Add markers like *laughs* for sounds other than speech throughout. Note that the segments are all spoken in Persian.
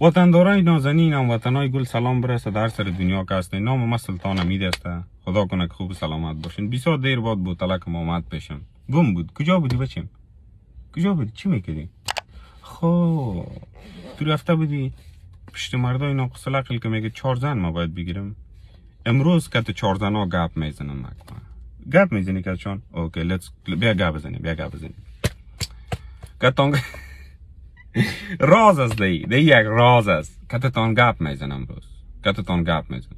وطندارای نازنین هم وطنای گل سلام برسه در سر دنیا که نام ما سلطان امید است خدا کنه که خوب سلامت باشین بسیار دیر باد بود تلک آمد پیشم گم بود کجا بودی بچیم؟ کجا بودی چی میکردی خو خب. تو رفته بودی پشت مردای ناقص العقل که میگه چهار زن ما باید بگیرم امروز که تو چهار زن ها گپ میزنم مکمه گپ میزنی که چون اوکی لیتس بیا گپ بزنیم بیا گپ بزنی *laughs* راز است دی دی یک راز است کتتان گپ میزنم امروز کتتان گپ میزن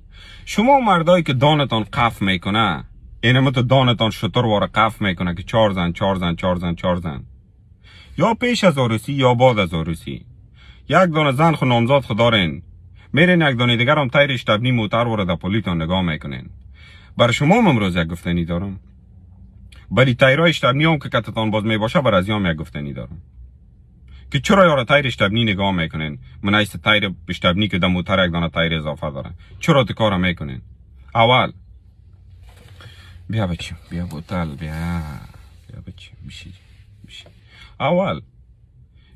شما مردایی که دانتان قف میکنه اینه مت دانتان شطور واره قف میکنه که چهار زن چهار زن چهار زن زن یا پیش از عروسی یا بعد از عروسی یک دانه زن خو نامزاد خو دارین میرین یک دانه دیگر هم تیرش تبنی موتر واره در پولیتان نگاه میکنین بر شما هم امروز یک گفتنی دارم بری تایرایش تبنی هم که کتتان باز میباشه بر از یک گفتنی دارم که چرا یارا تایر شتبنی نگاه میکنین من ایست تایر بیشتر که در موتر یک دانه تایر اضافه داره چرا کار میکنین اول بیا بچیم بیا بوتل بیا بیا بچیم میشی بشی اول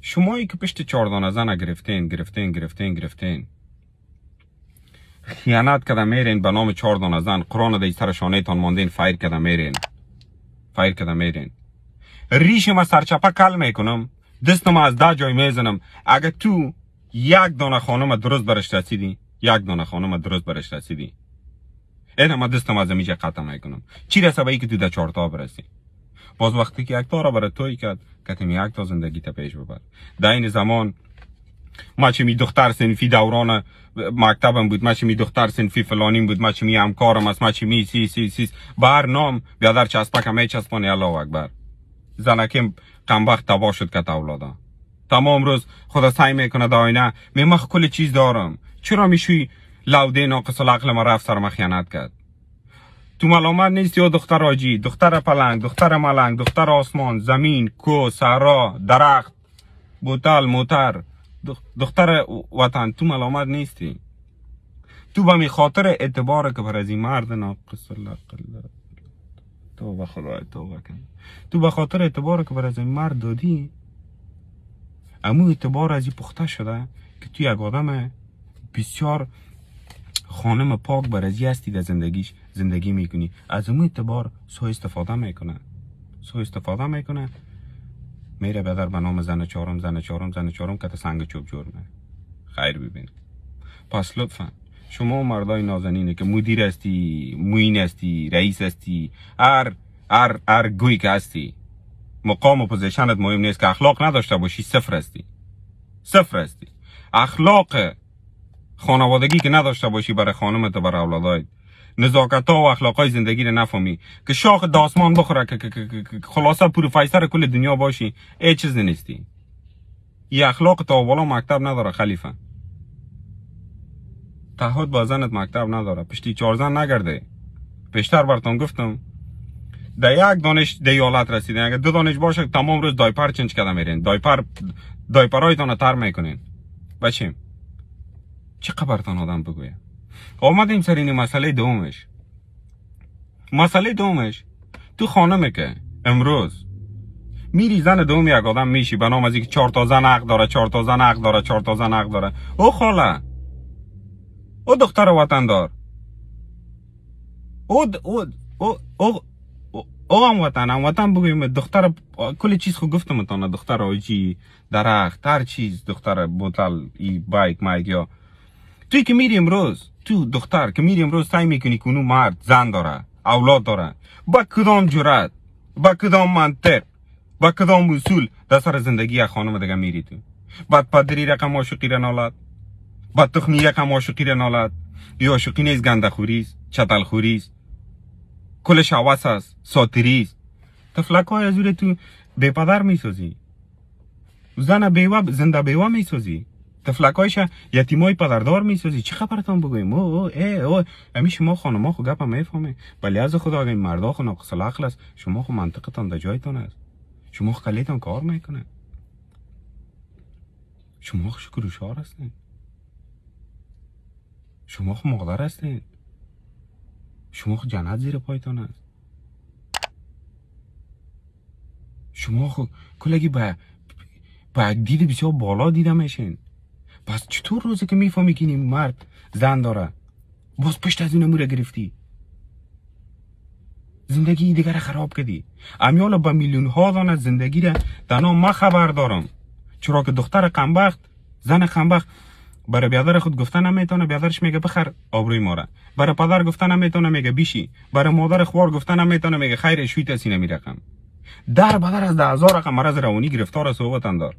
شمایی که پشت دانه زن گرفتین گرفتین گرفتین گرفتین خیانت کده میرین به نام دانه زن قرآن دیگه سر شانه تان ماندین فایر کده میرین فایر کده میرین ریشم از سرچپه کل میکنم دستم از ده جای میزنم اگه تو یک دانه خانم درست برش رسیدی یک دانه خانم درست برش رسیدی این ما دستم از اینجا قطع میکنم چی رسه به که تو در چارتا برسی باز وقتی که یک را برای توی کرد کتیم یک تا زندگی تا پیش ببر در این زمان ما چه می دختر سنفی دوران مکتبم بود ما چه می دختر سنفی فلانیم بود ما چه می همکارم است ما چه می سی سی سی بر نام بیادر چسبک همه چسبانه الله اکبر زنکیم قنبخت تباه شد که تولادا تمام روز خدا سعی میکنه در آینه میمخ کل چیز دارم چرا میشوی لوده ناقص العقل ما رفت سر خیانت کرد تو ملامت نیست یا دختر آجی دختر پلنگ دختر ملنگ دختر آسمان زمین کو سرا درخت بوتل موتر دختر وطن تو ملامت نیستی تو به خاطر اعتبار که بر از این مرد ناقص العقل تو به خاطر اعتبار که بر این مرد دادی امو اعتبار از این پخته شده که تو یک آدم بسیار خانم پاک برزی هستی در زندگیش زندگی میکنی از اون اعتبار سو استفاده میکنه سو استفاده میکنه میره بدر به نام زن چهارم زن چهارم زن چهارم که سنگ چوب جور خیر ببین پس لطفا شما مردای نازنینه که مدیر هستی موین هستی رئیس هستی هر هر هر گوی که هستی مقام و پوزیشنت مهم نیست که اخلاق نداشته باشی صفر هستی صفر هستی اخلاق خانوادگی که نداشته باشی برای خانمت و برای اولادایت نزاکت ها و اخلاق های زندگی رو نفهمی که شاخ داسمان بخوره که خلاصه پروفایسر کل دنیا باشی ای چیز نیستی یه اخلاق تا بالا مکتب نداره خلیفه تعهد با زنت مکتب نداره پشتی چهار زن نگرده پشتر براتون گفتم در یک دانش دیالت رسیده. اگر دو دانش باشه تمام روز دایپر چنج کرده میرین دایپر دایپرهایتان رو تر میکنین بچیم چه خبرتان آدم بگویه آمدیم سر این مسئله دومش مسئله دومش تو خانمه که امروز میری زن دوم یک آدم میشی به نام از اینکه چهار تا زن داره چهار تا زن داره چهار تا زن داره او خاله او ô духтора او او او او اوام وطن هم وطن بگویم دختر کل چیز خو گفتم تانا دختر آجی درخت هر چیز دختر بوتل ای بایک مایک یا توی که میری امروز تو دختر که میری امروز سعی میکنی اونو مرد زن داره اولاد داره با کدام جرات با کدام منطق با کدام اصول در سر زندگی خانم دیگه میری تو بعد پدری رقم عاشقی را نالد بدتخمی یکم عاشقی را نالد ای عاشقی نیز چتل خوری، کل حواس است ساتریست تفلک های از تو بپدر میسازی زن بیوه زنده بیوه میسازی هایش یتیمای پدردار میسازی چه خبرتان بگویم او او ای او امی شما خانما خو گپ میفهمه بلی از خدا اگه مردا خو ناقص العقل است شما خو منطقتان در جایتان است شما خو کلیتان کار میکنه شما خو شکر و شار شما خو خب مغلر هستید شما خو خب جنت زیر پایتان هست شما خو خب کلگی به با دید بسیار بالا دیده میشین پس چطور روزه که میفهمی که این مرد زن داره باز پشت از این را گرفتی زندگی دیگر خراب کدی امیالا با میلیون ها از زندگی را دنا ما خبر دارم چرا که دختر قنبخت زن قنبخت برای بیادر خود گفته نمیتونه بیادرش میگه بخر آبروی ما را برای پدر گفته نمیتونه میگه بیشی برای مادر خوار گفته نمیتونه میگه خیر شویت تا سینه رقم در بدر از ده هزار رقم مرض روانی گرفتار صحبتن اندار.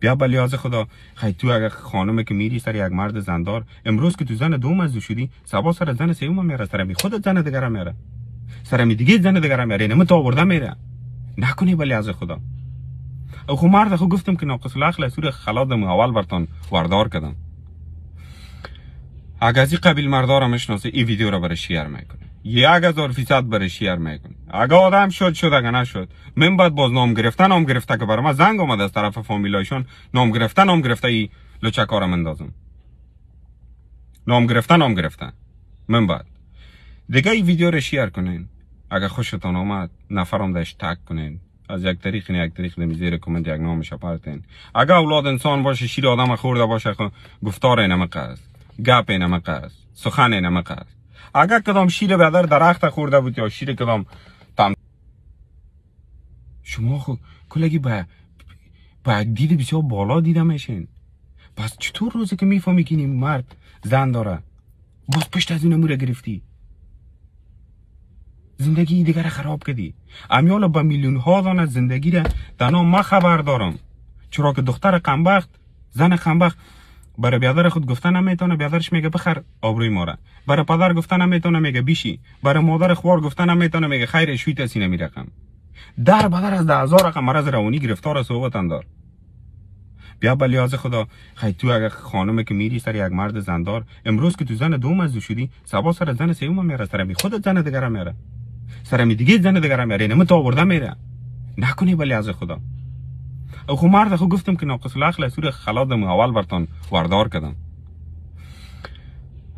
بیا به از خدا خی تو اگه خانمه که میری سر یک مرد زندار امروز که تو زن دوم از دو شدی سبا سر زن سیوم میره سر می خودت زن دیگه میاره سر می دیگه زن دیگه میاره نمه تا آورده میره نکنی به از خدا او خب مرد خب گفتم که ناقص العقل سور خلاد اول برتان وردار کردم اگه از این قبیل مردار این ویدیو را برای شیر میکنه اگه زار فیصد برای شیر میکنه اگر آدم شد شد اگر نشد من بعد باز نام گرفتن نام گرفته که برای ما زنگ آمد از طرف فامیلایشان نام گرفتن نام گرفته ای لچکارم اندازم نام گرفتن نام گرفتن من بعد دیگه این ویدیو را شیر کنین اگر خوشتان آمد نفرم داشت تک کنین از یک طریق نه یک طریق نمی زیر کمنت یک نامش پرتین اگه اولاد انسان باشه شیر آدم خورده باشه خب گفتار نمقه است گپ نمقه است سخن نمقه است اگر کدام شیر بدر درخت خورده بود یا شیر کدام تم شما خو خب کلگی با با دید بسیار بالا دیده میشین پس چطور روزه که میفهمی که این مرد زن داره باز پشت از این گرفتی زندگی دیگر خراب کردی امیالا با میلیون ها زن زندگی را ما خبر دارم چرا که دختر قنبخت زن قنبخت برای بیادر خود گفته نمیتونه بیادرش میگه بخر آبروی ما را برای پدر گفته نمیتونه میگه بیشی برای مادر خوار گفته نمیتونه میگه خیر شویت از نمیرقم در بدر از ده هزار رقم مرض روانی گرفتار صحبت اندار بیا به خدا خی تو اگه خانمه که میری سر یک مرد زندار امروز که تو زن دوم از شدی سبا سر زن سیوم میاره سر می زن میاره سرم دیگه زنه دگرم یاری نمی تو آورده میره نکنی بلی از خدا او خو مرد خو گفتم که ناقص الاخل سور خلاد اول برتان وردار کردم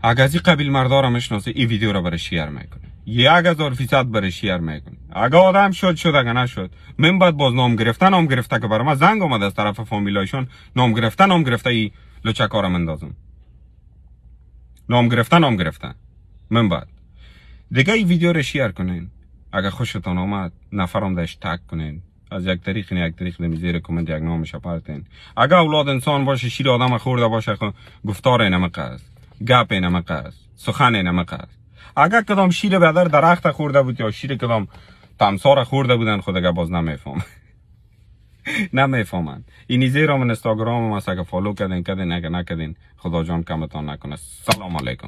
اگه از این قبیل مردا را این ویدیو را برای شیر میکنه اگه از فیصد برای شیر میکنه اگه آدم شد شد اگه نشد من بعد باز نام گرفتن نام گرفته که برای ما زنگ آمد از طرف فامیلایشان نام گرفتن نام گرفته ای لچکارم اندازم نام گرفتن نام گرفتن من بعد دیگه این ویدیو رو شیر کنین اگر خوشتان آمد نفرم داش تک کنین از یک طریق نه یک طریق نمی زیر کامنت یک نامش اپارتین اگر اولاد انسان باشه شیر آدم خورده باشه خب، گفتار اینه است گپ اینه است سخن اینه است اگر کدام شیر بدر درخت خورده بود یا شیر کدام تمسار خورده بودن خود اگر باز نمیفهم *laughs* نمیفهمن این زیرا من اینستاگرام ما اگر فالو کردین کردین اگر نکردین خدا جان کمتان نکنه سلام علیکم